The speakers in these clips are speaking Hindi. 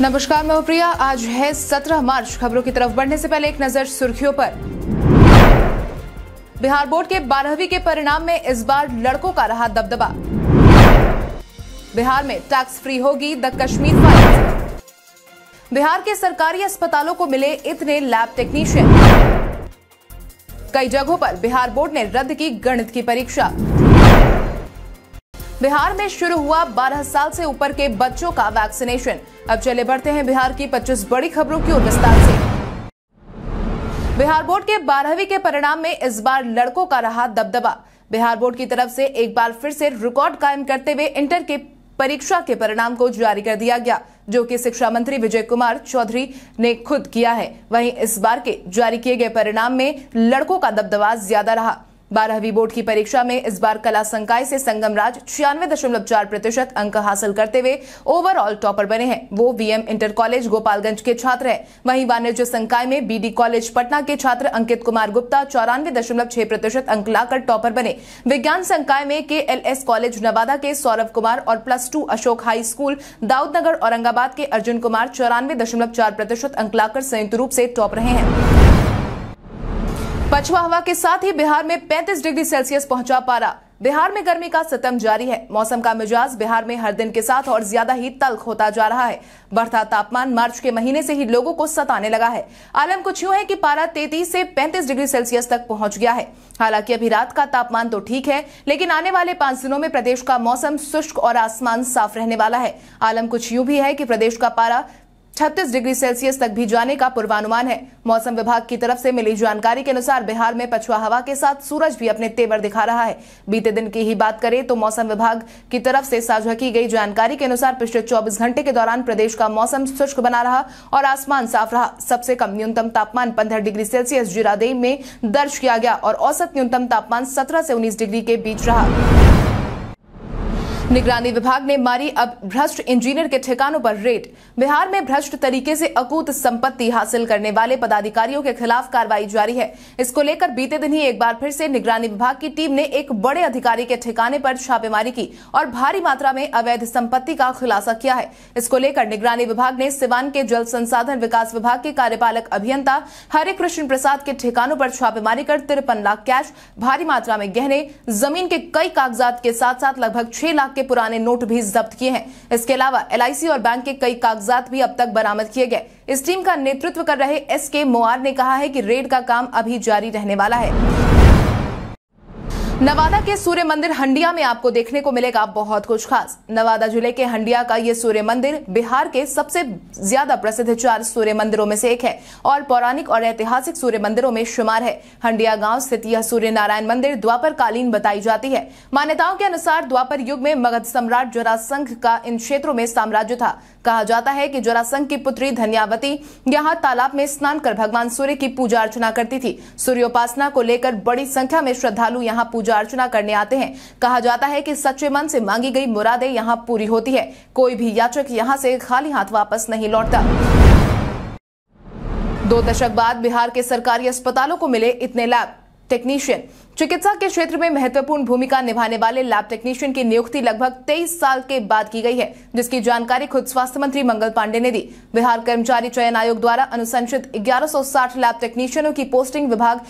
नमस्कार मैं प्रिया आज है 17 मार्च खबरों की तरफ बढ़ने से पहले एक नजर सुर्खियों पर बिहार बोर्ड के बारहवीं के परिणाम में इस बार लड़कों का रहा दबदबा बिहार में टैक्स फ्री होगी द कश्मीर फाइल बिहार के सरकारी अस्पतालों को मिले इतने लैब टेक्नीशियन कई जगहों पर बिहार बोर्ड ने रद्द की गणित की परीक्षा बिहार में शुरू हुआ 12 साल से ऊपर के बच्चों का वैक्सीनेशन अब चले बढ़ते हैं बिहार की 25 बड़ी खबरों की ओर विस्तार से बिहार बोर्ड के बारहवीं के परिणाम में इस बार लड़कों का रहा दबदबा बिहार बोर्ड की तरफ से एक बार फिर से रिकॉर्ड कायम करते हुए इंटर के परीक्षा के परिणाम को जारी कर दिया गया जो कि शिक्षा मंत्री विजय कुमार चौधरी ने खुद किया है वहीं इस बार के जारी किए गए परिणाम में लड़कों का दबदबा ज्यादा रहा बारहवीं बोर्ड की परीक्षा में इस बार कला संकाय से संगम राज छियानवे दशमलव चार प्रतिशत अंक हासिल करते हुए ओवरऑल टॉपर बने हैं वो वीएम इंटर कॉलेज गोपालगंज के छात्र हैं वहीं वाणिज्य संकाय में बीडी कॉलेज पटना के छात्र अंकित कुमार गुप्ता चौरानवे दशमलव छह प्रतिशत अंक लाकर टॉपर बने विज्ञान संकाय में के कॉलेज नवादा के सौरभ कुमार और plus two Ashok high school Daudnagar Aurangabad के अर्जुन कुमार चौरानवे दशमलव चार प्रतिशत अंक लाकर संयुक्त रूप से टॉप रहे हैं पछुआ हवा के साथ ही बिहार में 35 डिग्री सेल्सियस पहुंचा पारा बिहार में गर्मी का सितम जारी है मौसम का मिजाज बिहार में हर दिन के साथ और ज्यादा ही तल्ख होता जा रहा है बढ़ता तापमान मार्च के महीने से ही लोगों को सताने लगा है आलम कुछ यूं है कि पारा 33 से 35 डिग्री सेल्सियस तक पहुंच गया है हालांकि अभी रात का तापमान तो ठीक है लेकिन आने वाले पांच दिनों में प्रदेश का मौसम शुष्क और आसमान साफ रहने वाला है आलम कुछ यूं भी है कि प्रदेश का पारा छत्तीस डिग्री सेल्सियस तक भी जाने का पूर्वानुमान है मौसम विभाग की तरफ से मिली जानकारी के अनुसार बिहार में पछुआ हवा के साथ सूरज भी अपने तेवर दिखा रहा है बीते दिन की ही बात करें तो मौसम विभाग की तरफ से साझा की गई जानकारी के अनुसार पिछले 24 घंटे के दौरान प्रदेश का मौसम शुष्क बना रहा और आसमान साफ रहा सबसे कम न्यूनतम तापमान पंद्रह डिग्री सेल्सियस जीरादेई में दर्ज किया गया और औसत न्यूनतम तापमान सत्रह से उन्नीस डिग्री के बीच रहा निगरानी विभाग ने मारी अब भ्रष्ट इंजीनियर के ठिकानों पर रेड बिहार में भ्रष्ट तरीके से अकूत संपत्ति हासिल करने वाले पदाधिकारियों के खिलाफ कार्रवाई जारी है इसको लेकर बीते दिन ही एक बार फिर से निगरानी विभाग की टीम ने एक बड़े अधिकारी के ठिकाने पर छापेमारी की और भारी मात्रा में अवैध संपत्ति का खुलासा किया है इसको लेकर निगरानी विभाग ने सिवान के जल संसाधन विकास विभाग के कार्यपालक अभियंता हरे कृष्ण प्रसाद के ठिकानों पर छापेमारी कर तिरपन लाख कैश भारी मात्रा में गहने जमीन के कई कागजात के साथ साथ लगभग छह लाख के पुराने नोट भी जब्त किए हैं इसके अलावा एलआईसी और बैंक के कई कागजात भी अब तक बरामद किए गए इस टीम का नेतृत्व कर रहे एस के मोआर ने कहा है कि रेड का काम अभी जारी रहने वाला है नवादा के सूर्य मंदिर हंडिया में आपको देखने को मिलेगा बहुत कुछ खास नवादा जिले के हंडिया का ये सूर्य मंदिर बिहार के सबसे ज्यादा प्रसिद्ध चार सूर्य मंदिरों में से एक है और पौराणिक और ऐतिहासिक सूर्य मंदिरों में शुमार है हंडिया गांव स्थित यह सूर्य नारायण मंदिर द्वापर कालीन बताई जाती है मान्यताओं के अनुसार द्वापर युग में मगध सम्राट जरासंघ का इन क्षेत्रों में साम्राज्य था कहा जाता है कि जोरासंग की पुत्री धन्यावती यहाँ तालाब में स्नान कर भगवान सूर्य की पूजा अर्चना करती थी सूर्योपासना को लेकर बड़ी संख्या में श्रद्धालु यहाँ पूजा अर्चना करने आते हैं कहा जाता है कि सच्चे मन से मांगी गई मुरादें यहाँ पूरी होती है कोई भी याचक यहाँ से खाली हाथ वापस नहीं लौटता दो दशक बाद बिहार के सरकारी अस्पतालों को मिले इतने लैब टेक्नीशियन चिकित्सा के क्षेत्र में महत्वपूर्ण भूमिका निभाने वाले लैब टेक्नीशियन की नियुक्ति लगभग 23 साल के बाद की गई है जिसकी जानकारी खुद स्वास्थ्य मंत्री मंगल पांडे ने दी बिहार कर्मचारी चयन आयोग द्वारा अनुसंचित 1160 लैब टेक्नीशियनों की पोस्टिंग विभाग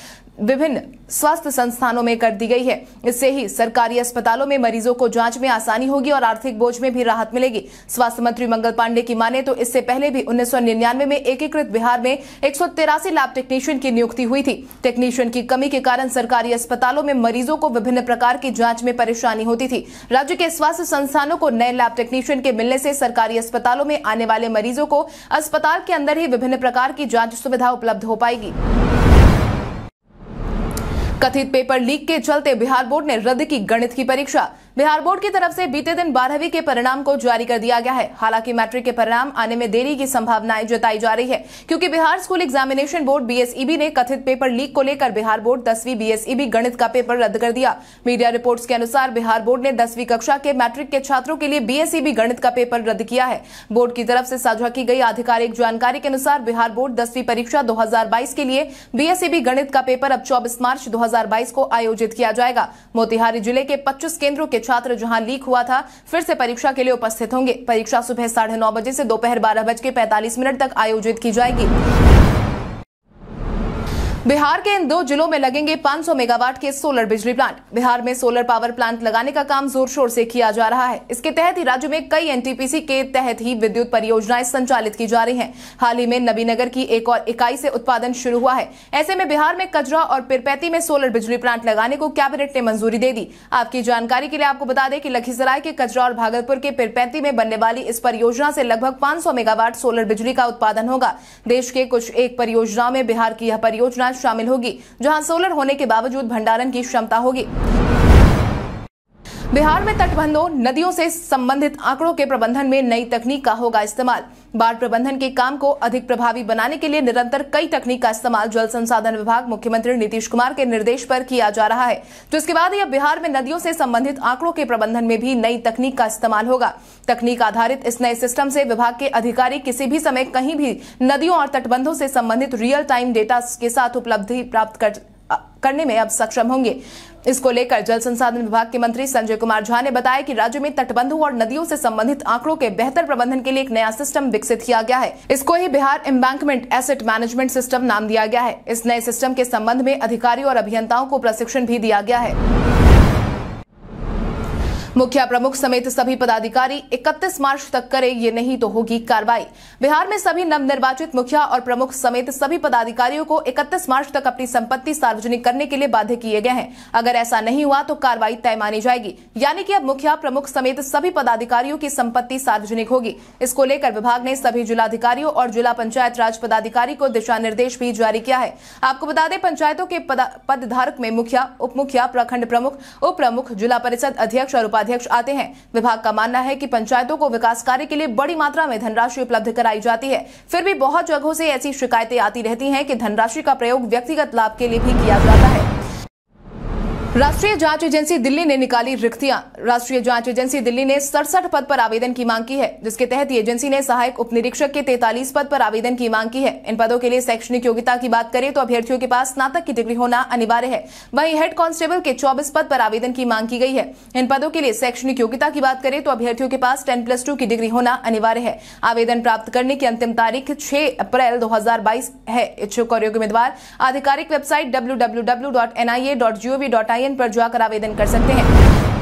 विभिन्न स्वास्थ्य संस्थानों में कर दी गई है इससे ही सरकारी अस्पतालों में मरीजों को जांच में आसानी होगी और आर्थिक बोझ में भी राहत मिलेगी स्वास्थ्य मंत्री मंगल पांडे की माने तो इससे पहले भी 1999 में एकीकृत बिहार में एक लैब टेक्नीशियन की नियुक्ति हुई थी टेक्नीशियन की कमी के कारण सरकारी अस्पतालों में मरीजों को विभिन्न प्रकार की जाँच में परेशानी होती थी राज्य के स्वास्थ्य संस्थानों को नए लैब टेक्नीशियन के मिलने से सरकारी अस्पतालों में आने वाले मरीजों को अस्पताल के अंदर ही विभिन्न प्रकार की जाँच सुविधा उपलब्ध हो पाएगी कथित पेपर लीक के चलते बिहार बोर्ड ने रद्द की गणित की परीक्षा बिहार बोर्ड की तरफ से बीते दिन बारहवीं के परिणाम को जारी कर दिया गया है हालांकि मैट्रिक के परिणाम आने में देरी की संभावनाएं जताई जा रही है क्योंकि Bihar school examination board BSEB ने कथित पेपर लीक को लेकर बिहार बोर्ड दसवीं बीएसईबी गणित का पेपर रद्द कर दिया मीडिया रिपोर्ट के अनुसार बिहार बोर्ड ने दसवीं कक्षा के मैट्रिक के छात्रों के लिए बीएसईबी गणित का पेपर रद्द किया है बोर्ड की तरफ से साझा की गई आधिकारिक जानकारी के अनुसार बिहार बोर्ड दसवीं परीक्षा दो के लिए बीएसईबी गणित का पेपर अब चौबीस मार्च दो को आयोजित किया जाएगा मोतिहारी जिले के पच्चीस केंद्रों के छात्र जहां लीक हुआ था फिर से परीक्षा के लिए उपस्थित होंगे परीक्षा सुबह साढ़े नौ बजे से दोपहर बारह बज के पैंतालीस मिनट तक आयोजित की जाएगी बिहार के इन दो जिलों में लगेंगे 500 मेगावाट के सोलर बिजली प्लांट बिहार में सोलर पावर प्लांट लगाने का काम जोर शोर से किया जा रहा है इसके तहत ही राज्य में कई एनटीपीसी के तहत ही विद्युत परियोजनाएं संचालित की जा रही हैं हाल ही में नबीनगर की एक और इकाई से उत्पादन शुरू हुआ है ऐसे में बिहार में कजरा और पिरपैती में सोलर बिजली प्लांट लगाने को कैबिनेट ने मंजूरी दे दी आपकी जानकारी के लिए आपको बता दें कि लखीसराय के कजरा और भागलपुर के पिरपैती में बनने वाली इस परियोजना से लगभग पांच मेगावाट सोलर बिजली का उत्पादन होगा देश के कुछ एक परियोजनाओं में बिहार की यह परियोजना शामिल होगी जहां सोलर होने के बावजूद भंडारण की क्षमता होगी बिहार में तटबंधों नदियों से संबंधित आंकड़ों के प्रबंधन में नई तकनीक का होगा इस्तेमाल बाढ़ प्रबंधन के काम को अधिक प्रभावी बनाने के लिए निरंतर कई तकनीक का इस्तेमाल जल संसाधन विभाग मुख्यमंत्री नीतीश कुमार के निर्देश पर किया जा रहा है जिसके तो बाद यह बिहार में नदियों से संबंधित आंकड़ों के प्रबंधन में भी नई तकनीक का इस्तेमाल होगा तकनीक आधारित इस नए सिस्टम से विभाग के अधिकारी किसी भी समय कहीं भी नदियों और तटबंधों से संबंधित रियल टाइम डेटा के साथ उपलब्धि प्राप्त कर करने में अब सक्षम होंगे इसको लेकर जल संसाधन विभाग के मंत्री संजय कुमार झा ने बताया कि राज्य में तटबंधों और नदियों से संबंधित आंकड़ों के बेहतर प्रबंधन के लिए एक नया सिस्टम विकसित किया गया है इसको ही Bihar embankment asset management system नाम दिया गया है इस नए सिस्टम के संबंध में अधिकारियों और अभियंताओं को प्रशिक्षण भी दिया गया है मुखिया प्रमुख समेत सभी पदाधिकारी 31 मार्च तक करे ये नहीं तो होगी कार्रवाई बिहार में सभी नवनिर्वाचित मुखिया और प्रमुख समेत सभी पदाधिकारियों को 31 मार्च तक अपनी संपत्ति सार्वजनिक करने के लिए बाध्य किए गए हैं अगर ऐसा नहीं हुआ तो कार्रवाई तय मानी जाएगी यानी कि अब मुखिया प्रमुख समेत सभी पदाधिकारियों की संपत्ति सार्वजनिक होगी इसको लेकर विभाग ने सभी जिलाधिकारियों और जिला पंचायत राज पदाधिकारी को दिशा निर्देश भी जारी किया है आपको बता दें पंचायतों के पदधारक में मुखिया उप मुखिया प्रखंड प्रमुख उप प्रमुख जिला परिषद अध्यक्ष और उपाधि अध्यक्ष आते हैं विभाग का मानना है कि पंचायतों को विकास कार्य के लिए बड़ी मात्रा में धनराशि उपलब्ध कराई जाती है फिर भी बहुत जगहों से ऐसी शिकायतें आती रहती है की धनराशि का प्रयोग व्यक्तिगत लाभ के लिए भी किया जाता है राष्ट्रीय जांच एजेंसी दिल्ली ने निकाली रिक्तियां राष्ट्रीय जांच एजेंसी दिल्ली ने सड़सठ पद पर आवेदन की मांग की है जिसके तहत एजेंसी ने सहायक उप निरीक्षक के तैतालीस पद पर आवेदन की मांग की है इन पदों के लिए शैक्षणिक योग्यता की बात करें तो अभ्यर्थियों के पास स्नातक की डिग्री होना अनिवार्य है वहीं हेड कांस्टेबल के चौबीस पद पर आवेदन की मांग की गई है इन पदों के लिए शैक्षणिक योग्यता की बात करें तो अभ्यर्थियों के पास टेन प्लस टू की डिग्री होना अनिवार्य है आवेदन प्राप्त करने की अंतिम तारीख छह अप्रैल दो है इच्छुक और उम्मीदवार आधिकारिक वेबसाइट डब्ल्यू ऑनलाइन पर जाकर आवेदन कर सकते हैं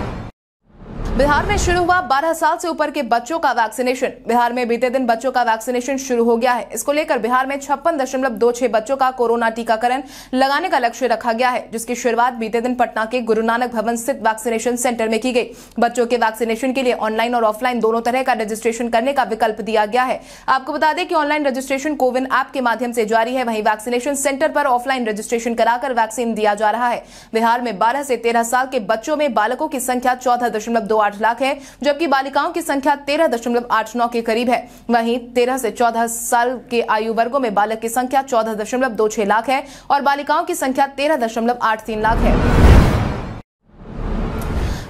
बिहार में शुरू हुआ 12 साल से ऊपर के बच्चों का वैक्सीनेशन बिहार में बीते दिन बच्चों का वैक्सीनेशन शुरू हो गया है इसको लेकर बिहार में छप्पन दशमलव दो छह बच्चों का कोरोना टीकाकरण लगाने का लक्ष्य रखा गया है जिसकी शुरुआत बीते दिन पटना के गुरु नानक भवन स्थित वैक्सीनेशन सेंटर में की गई बच्चों के वैक्सीनेशन के लिए ऑनलाइन और ऑफलाइन दोनों तरह का रजिस्ट्रेशन करने का विकल्प दिया गया है आपको बता दें कि ऑनलाइन रजिस्ट्रेशन कोविन ऐप के माध्यम से जारी है वहीं वैक्सीनेशन सेंटर पर ऑफलाइन रजिस्ट्रेशन कराकर वैक्सीन दिया जा रहा है बिहार में बारह से तेरह साल के बच्चों में बालकों की संख्या चौदह दशमलव दो आठ लाख है जबकि बालिकाओं की संख्या तेरह दशमलव आठ नौ के करीब है वहीं तेरह से चौदह साल के आयु वर्गो में बालक की संख्या चौदह दशमलव दो छह लाख है और बालिकाओं की संख्या तेरह दशमलव आठ तीन लाख है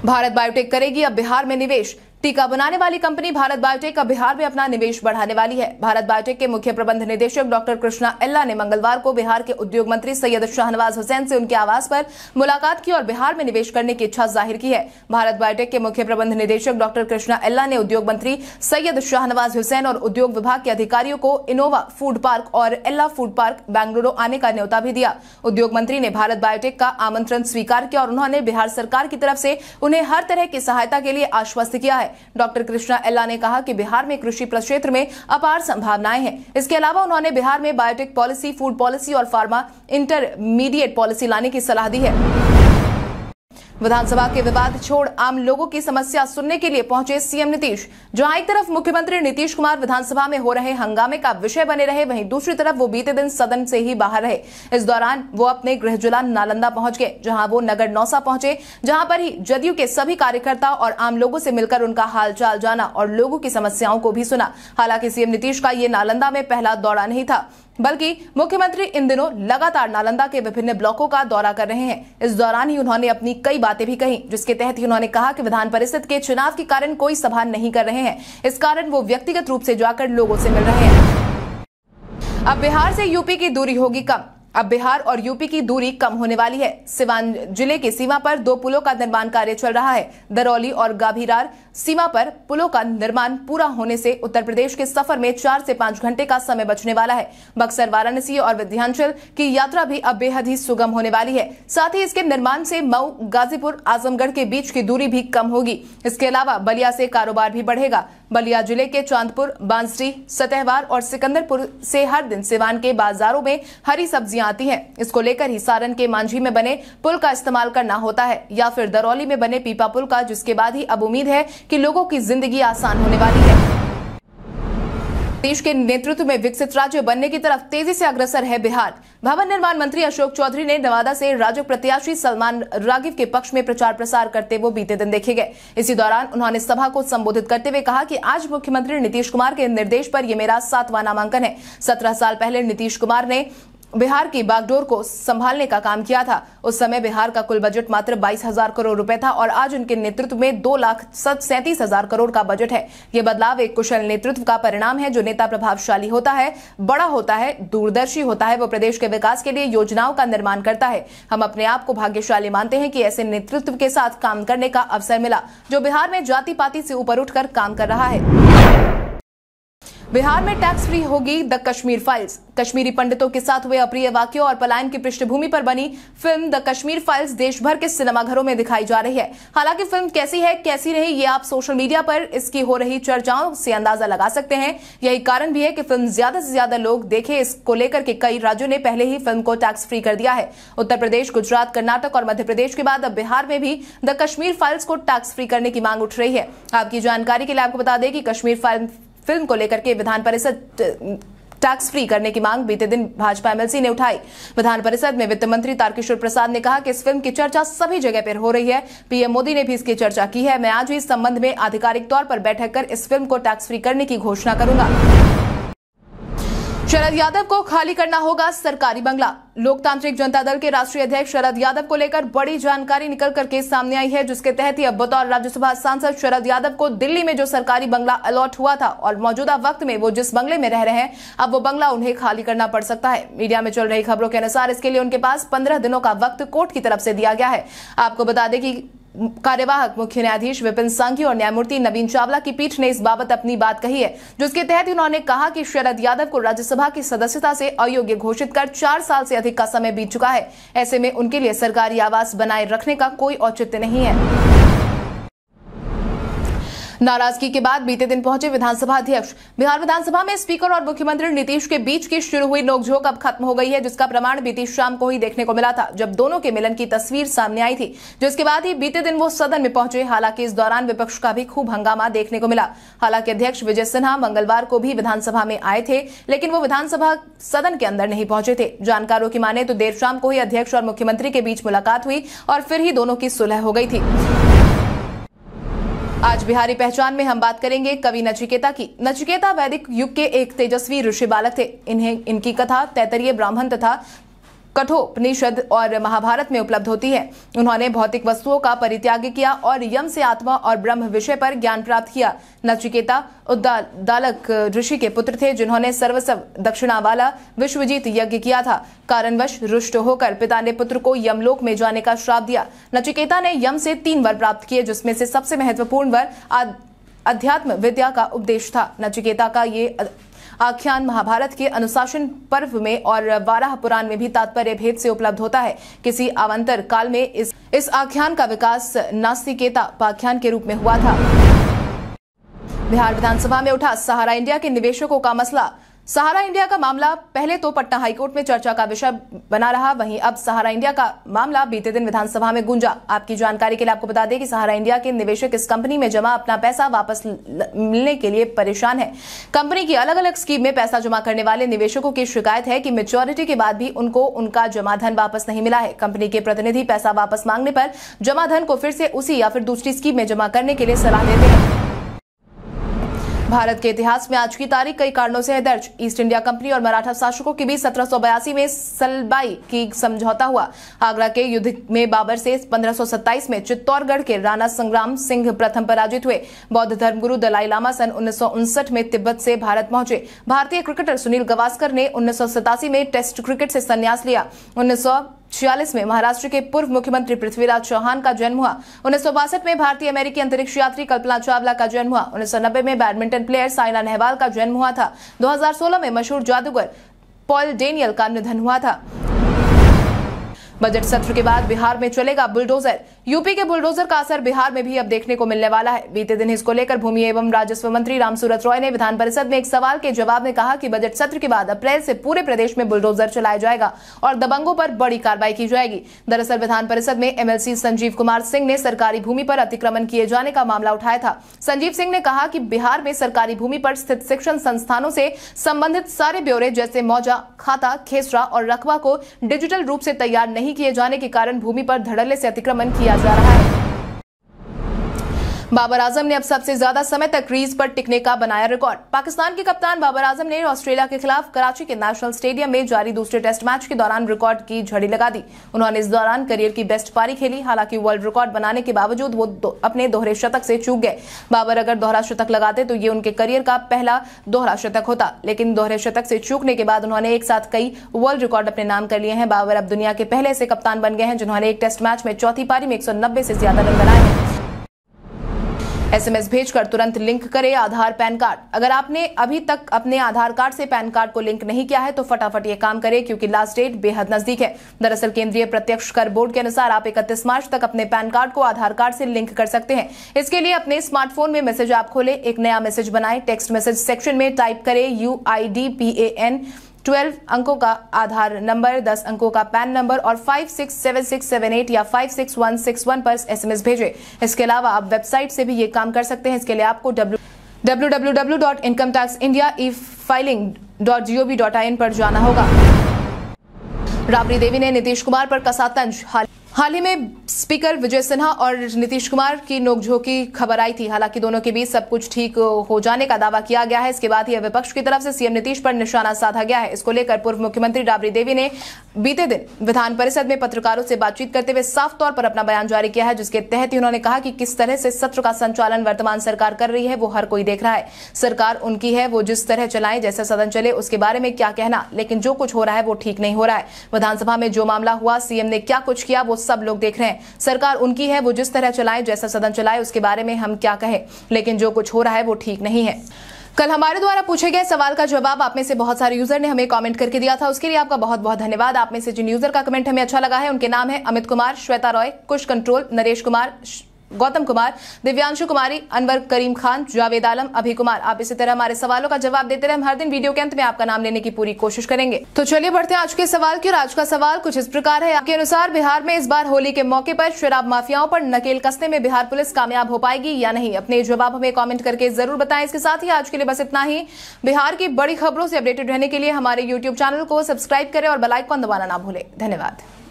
भारत बायोटेक करेगी अब बिहार में निवेश टीका बनाने वाली कंपनी भारत बायोटेक का बिहार में अपना निवेश बढ़ाने वाली है भारत बायोटेक के मुख्य प्रबंध निदेशक डॉक्टर कृष्णा एल्ला ने मंगलवार को बिहार के उद्योग मंत्री सैयद शाहनवाज हुसैन से उनके आवास पर मुलाकात की और बिहार में निवेश करने की इच्छा जाहिर की है भारत बायोटेक के मुख्य प्रबंध निदेशक डॉक्टर कृष्णा एल्ला ने उद्योग मंत्री सैयद शाहनवाज हुसैन और उद्योग विभाग के अधिकारियों को इनोवा फूड पार्क और एल्ला फूड पार्क बेंगलुरु आने का न्यौता भी दिया उद्योग मंत्री ने भारत बायोटेक का आमंत्रण स्वीकार किया और उन्होंने बिहार सरकार की तरफ से उन्हें हर तरह की सहायता के लिए आश्वस्त किया है है डॉक्टर कृष्णा एल्ला ने कहा कि बिहार में कृषि प्रक्षेत्र में अपार संभावनाएं हैं इसके अलावा उन्होंने बिहार में बायोटेक पॉलिसी फूड पॉलिसी और फार्मा इंटरमीडिएट पॉलिसी लाने की सलाह दी है विधानसभा के विवाद छोड़ आम लोगों की समस्या सुनने के लिए पहुंचे सीएम नीतीश जहां एक तरफ मुख्यमंत्री नीतीश कुमार विधानसभा में हो रहे हंगामे का विषय बने रहे वहीं दूसरी तरफ वो बीते दिन सदन से ही बाहर रहे इस दौरान वो अपने गृह जिला नालंदा पहुंच गए जहां वो नगर नौसा पहुंचे जहां पर ही जदयू के सभी कार्यकर्ता और आम लोगों से मिलकर उनका हालचाल जाना और लोगों की समस्याओं को भी सुना हालांकि सीएम नीतीश का ये नालंदा में पहला दौरा नहीं था बल्कि मुख्यमंत्री इन दिनों लगातार नालंदा के विभिन्न ब्लॉकों का दौरा कर रहे हैं इस दौरान ही उन्होंने अपनी कई बातें भी कही जिसके तहत ही उन्होंने कहा कि विधान परिषद के चुनाव के कारण कोई सभा नहीं कर रहे हैं इस कारण वो व्यक्तिगत रूप से जाकर लोगों से मिल रहे हैं अब बिहार से यूपी की दूरी होगी कम अब बिहार और यूपी की दूरी कम होने वाली है सिवान जिले की सीमा पर दो पुलों का निर्माण कार्य चल रहा है दरौली और गाभीरार सीमा पर पुलों का निर्माण पूरा होने से उत्तर प्रदेश के सफर में चार से पांच घंटे का समय बचने वाला है बक्सर वाराणसी और विध्यांचल की यात्रा भी अब बेहद ही सुगम होने वाली है साथ ही इसके निर्माण से मऊ गाजीपुर आजमगढ़ के बीच की दूरी भी कम होगी इसके अलावा बलिया से कारोबार भी बढ़ेगा बलिया जिले के चांदपुर बांसरी सतहवार और सिकंदरपुर से हर दिन सिवान के बाजारों में हरी सब्जियां आती है इसको लेकर ही सारण के मांझी में बने पुल का इस्तेमाल करना होता है या फिर दरौली में बने पीपा पुल का जिसके बाद ही अब उम्मीद है कि लोगों की जिंदगी आसान होने वाली है देश के नेतृत्व में विकसित राज्य बनने की तरफ तेजी से अग्रसर है बिहार भवन निर्माण मंत्री अशोक चौधरी ने नवादा से राज्य प्रत्याशी सलमान रागिव के पक्ष में प्रचार प्रसार करते वो बीते दिन देखे गए इसी दौरान उन्होंने सभा को संबोधित करते हुए कहा कि आज मुख्यमंत्री नीतीश कुमार के निर्देश पर यह मेरा सातवां नामांकन है सत्रह साल पहले नीतीश कुमार ने बिहार की बागडोर को संभालने का काम किया था उस समय बिहार का कुल बजट मात्र बाईस हजार करोड़ रुपए था और आज उनके नेतृत्व में दो लाख सैंतीस हजार करोड़ का बजट है ये बदलाव एक कुशल नेतृत्व का परिणाम है जो नेता प्रभावशाली होता है बड़ा होता है दूरदर्शी होता है वो प्रदेश के विकास के लिए योजनाओं का निर्माण करता है हम अपने आप को भाग्यशाली मानते हैं कि ऐसे नेतृत्व के साथ काम करने का अवसर मिला जो बिहार में जाति पाति से ऊपर उठकर काम कर रहा है बिहार में टैक्स फ्री होगी द कश्मीर फाइल्स कश्मीरी पंडितों के साथ हुए अप्रिय वाक्यों और पलायन की पृष्ठभूमि पर बनी फिल्म द कश्मीर फाइल्स देश भर के सिनेमाघरों में दिखाई जा रही है हालांकि फिल्म कैसी है कैसी नहीं ये आप सोशल मीडिया पर इसकी हो रही चर्चाओं से अंदाजा लगा सकते हैं यही कारण भी है कि फिल्म ज्यादा से ज्यादा लोग देखे इसको लेकर के कई राज्यों ने पहले ही फिल्म को टैक्स फ्री कर दिया है उत्तर प्रदेश गुजरात कर्नाटक और मध्य प्रदेश के बाद अब बिहार में भी द कश्मीर फाइल्स को टैक्स फ्री करने की मांग उठ रही है आपकी जानकारी के लिए आपको बता दें कि कश्मीर फाइल फिल्म को लेकर के विधान परिषद टैक्स फ्री करने की मांग बीते दिन भाजपा एमएलसी ने उठाई विधान परिषद में वित्त मंत्री तारकिशोर प्रसाद ने कहा कि इस फिल्म की चर्चा सभी जगह पर हो रही है पीएम मोदी ने भी इसकी चर्चा की है मैं आज भी इस संबंध में आधिकारिक तौर पर बैठक कर इस फिल्म को टैक्स फ्री करने की घोषणा करूंगा शरद यादव को खाली करना होगा सरकारी बंगला लोकतांत्रिक जनता दल के राष्ट्रीय अध्यक्ष शरद यादव को लेकर बड़ी जानकारी निकल करके सामने आई है जिसके तहत ही अब बतौर राज्यसभा सांसद शरद यादव को दिल्ली में जो सरकारी बंगला अलॉट हुआ था और मौजूदा वक्त में वो जिस बंगले में रह रहे हैं अब वो बंगला उन्हें खाली करना पड़ सकता है मीडिया में चल रही खबरों के अनुसार इसके लिए उनके पास पंद्रह दिनों का वक्त कोर्ट की तरफ से दिया गया है आपको बता दें कि कार्यवाहक मुख्य न्यायाधीश विपिन सांघी और न्यायमूर्ति नवीन चावला की पीठ ने इस बाबत अपनी बात कही है जिसके तहत उन्होंने कहा कि शरद यादव को राज्यसभा की सदस्यता से अयोग्य घोषित कर चार साल से अधिक का समय बीत चुका है ऐसे में उनके लिए सरकारी आवास बनाए रखने का कोई औचित्य नहीं है नाराजगी के बाद बीते दिन पहुंचे विधानसभा अध्यक्ष बिहार विधानसभा में स्पीकर और मुख्यमंत्री नीतीश के बीच की शुरू हुई नोकझोंक अब खत्म हो गई है जिसका प्रमाण बीती शाम को ही देखने को मिला था जब दोनों के मिलन की तस्वीर सामने आई थी जिसके बाद ही बीते दिन वो सदन में पहुंचे हालांकि इस दौरान विपक्ष का भी खूब हंगामा देखने को मिला हालांकि अध्यक्ष विजय सिन्हा मंगलवार को भी विधानसभा में आए थे लेकिन वो विधानसभा सदन के अंदर नहीं पहुंचे थे जानकारों की माने तो देर शाम को ही अध्यक्ष और मुख्यमंत्री के बीच मुलाकात हुई और फिर ही दोनों की सुलह हो गई थी आज बिहारी पहचान में हम बात करेंगे कवि नचिकेता की नचिकेता वैदिक युग के एक तेजस्वी ऋषि बालक थे इन्हें इनकी कथा तैतरीय ब्राह्मण तथा कठोपनिषद और महाभारत में उपलब्ध होती है उन्होंने भौतिक वस्तुओं का परित्याग किया और यम से आत्मा और ब्रह्म विषय पर ज्ञान प्राप्त किया नचिकेता उद्दालक ऋषि के पुत्र थे जिन्होंने सर्वसव दक्षिणा वाला विश्वजीत यज्ञ किया था कारणवश रुष्ट होकर पिता ने पुत्र को यमलोक में जाने का श्राप दिया नचिकेता ने यम से तीन वर प्राप्त किए जिसमें से सबसे महत्वपूर्ण वर अध्यात्म विद्या का उपदेश था नचिकेता का ये आख्यान महाभारत के अनुशासन पर्व में और वाराह पुराण में भी तात्पर्य भेद से उपलब्ध होता है किसी अवंतर काल में इस इस आख्यान का विकास नास्तिकेता पाख्यान के रूप में हुआ था बिहार विधानसभा में उठा सहारा इंडिया के निवेशकों का मसला सहारा इंडिया का मामला पहले तो पटना हाईकोर्ट में चर्चा का विषय बना रहा वहीं अब सहारा इंडिया का मामला बीते दिन विधानसभा में गूंजा आपकी जानकारी के लिए आपको बता दें कि सहारा इंडिया के निवेशक इस कंपनी में जमा अपना पैसा वापस मिलने के लिए परेशान है कंपनी की अलग अलग स्कीम में पैसा जमा करने वाले निवेशकों की शिकायत है कि मेच्योरिटी के बाद भी उनको उनका जमा धन वापस नहीं मिला है कंपनी के प्रतिनिधि पैसा वापस मांगने पर जमा धन को फिर से उसी या फिर दूसरी स्कीम में जमा करने के लिए सलाह देते हैं भारत के इतिहास में आज की तारीख कई कारणों से है दर्ज ईस्ट इंडिया कंपनी और मराठा शासकों के बीच सत्रह में सलबाई की समझौता हुआ आगरा के युद्ध में बाबर से 1527 में चित्तौड़गढ़ के राणा संग्राम सिंह प्रथम पराजित हुए बौद्ध धर्मगुरु दलाई लामा सन उन्नीस में तिब्बत से भारत पहुंचे भारतीय क्रिकेटर सुनील गवास्कर ने उन्नीस में टेस्ट क्रिकेट से संन्यास लिया उन्नीस छियालीस में महाराष्ट्र के पूर्व मुख्यमंत्री पृथ्वीराज चौहान का जन्म हुआ उन्नीस सौ में भारतीय अमेरिकी अंतरिक्ष यात्री कल्पना चावला का जन्म हुआ उन्नीस में बैडमिंटन प्लेयर साइना नेहवाल का जन्म हुआ था 2016 में मशहूर जादूगर पॉल डेनियल का निधन हुआ था बजट सत्र के बाद बिहार में चलेगा बुलडोजर यूपी के बुलडोजर का असर बिहार में भी अब देखने को मिलने वाला है बीते दिन इसको लेकर भूमि एवं राजस्व मंत्री रामसूरत रॉय ने विधान परिषद में एक सवाल के जवाब में कहा कि बजट सत्र के बाद अप्रैल से पूरे प्रदेश में बुलडोजर चलाया जाएगा और दबंगों पर बड़ी कार्रवाई की जाएगी दरअसल विधान परिषद में एमएलसी संजीव कुमार सिंह ने सरकारी भूमि पर अतिक्रमण किए जाने का मामला उठाया था संजीव सिंह ने कहा कि बिहार में सरकारी भूमि पर स्थित शिक्षण संस्थानों से संबंधित सारे ब्यौरे जैसे मौजा खाता खेसरा और रकबा को डिजिटल रूप से तैयार नहीं किए जाने के कारण भूमि पर धड़ल्ले से अतिक्रमण किया Lazar High. बाबर आजम ने अब सबसे ज्यादा समय तक क्रीज पर टिकने का बनाया रिकॉर्ड पाकिस्तान के कप्तान बाबर आजम ने ऑस्ट्रेलिया के खिलाफ कराची के नेशनल स्टेडियम में जारी दूसरे टेस्ट मैच के दौरान रिकॉर्ड की झड़ी लगा दी उन्होंने इस दौरान करियर की बेस्ट पारी खेली हालांकि वर्ल्ड रिकॉर्ड बनाने के बावजूद वो दो, अपने दोहरे शतक से चूक गए बाबर अगर दोहरा शतक लगाते तो ये उनके करियर का पहला दोहरा शतक होता लेकिन दोहरे शतक से चूकने के बाद उन्होंने एक साथ कई वर्ल्ड रिकॉर्ड अपने नाम कर लिए हैं बाबर अब दुनिया के पहले ऐसे कप्तान बन गए हैं जिन्होंने एक टेस्ट मैच में चौथी पारी में एक से ज्यादा रन बनाए हैं एसएमएस भेजकर तुरंत लिंक करें आधार पैन कार्ड अगर आपने अभी तक अपने आधार कार्ड से पैन कार्ड को लिंक नहीं किया है तो फटाफट ये काम करें क्योंकि लास्ट डेट बेहद नजदीक है दरअसल केंद्रीय प्रत्यक्ष कर बोर्ड के अनुसार आप इकतीस मार्च तक अपने पैन कार्ड को आधार कार्ड से लिंक कर सकते हैं इसके लिए अपने स्मार्टफोन में मैसेज आप खोले एक नया मैसेज बनाए टेक्स्ट मैसेज सेक्शन में टाइप करें U I D P A N twelve अंकों का आधार नंबर दस अंकों का पैन नंबर और five six six seven seven eight या five six six one one पर एसएमएस भेजें इसके अलावा आप वेबसाइट से भी ये काम कर सकते हैं इसके लिए आपको W W W dot income tax India e filing dot G O V dot पर जाना होगा राबड़ी देवी ने नीतीश कुमार पर कसा तंज हाल हाल ही में स्पीकर विजय सिन्हा और नीतीश कुमार की नोकझोंक की खबर आई थी हालांकि दोनों के बीच सब कुछ ठीक हो जाने का दावा किया गया है इसके बाद ही विपक्ष की तरफ से सीएम नीतीश पर निशाना साधा गया है इसको लेकर पूर्व मुख्यमंत्री राबड़ी देवी ने बीते दिन विधान परिषद में पत्रकारों से बातचीत करते हुए साफ तौर पर अपना बयान जारी किया है जिसके तहत ही उन्होंने कहा कि किस तरह से सत्र का संचालन वर्तमान सरकार कर रही है वो हर कोई देख रहा है सरकार उनकी है वो जिस तरह चलाए जैसे सदन चले उसके बारे में क्या कहना लेकिन जो कुछ हो रहा है वो ठीक नहीं हो रहा है विधानसभा में जो मामला हुआ सीएम ने क्या कुछ किया वो सब लोग देख रहे हैं सरकार उनकी है वो जिस तरह चलाए जैसा सदन चलाए उसके बारे में हम क्या कहें लेकिन जो कुछ हो रहा है वो ठीक नहीं है कल हमारे द्वारा पूछे गए सवाल का जवाब आप में से बहुत सारे यूजर ने हमें कमेंट करके दिया था उसके लिए आपका बहुत बहुत धन्यवाद आप में से जिन यूजर का कमेंट हमें अच्छा लगा है उनके नाम है अमित कुमार श्वेता रॉय कुश कंट्रोल नरेश कुमार गौतम कुमार दिव्यांशु कुमारी अनवर करीम खान जावेद आलम अभी कुमार आप इसी तरह हमारे सवालों का जवाब देते रहे हम हर दिन वीडियो के अंत में आपका नाम लेने की पूरी कोशिश करेंगे तो चलिए बढ़ते हैं आज के सवाल की और आज का सवाल कुछ इस प्रकार है आपके अनुसार बिहार में इस बार होली के मौके पर शराब माफियाओं पर नकेल कसने में बिहार पुलिस कामयाब हो पाएगी या नहीं अपने जवाब हमें कॉमेंट करके जरूर बताए इसके साथ ही आज के लिए बस इतना ही बिहार की बड़ी खबरों से अपडेटेड रहने के लिए हमारे यूट्यूब चैनल को सब्सक्राइब करें और बेलाइकॉन दबाना ना भूले धन्यवाद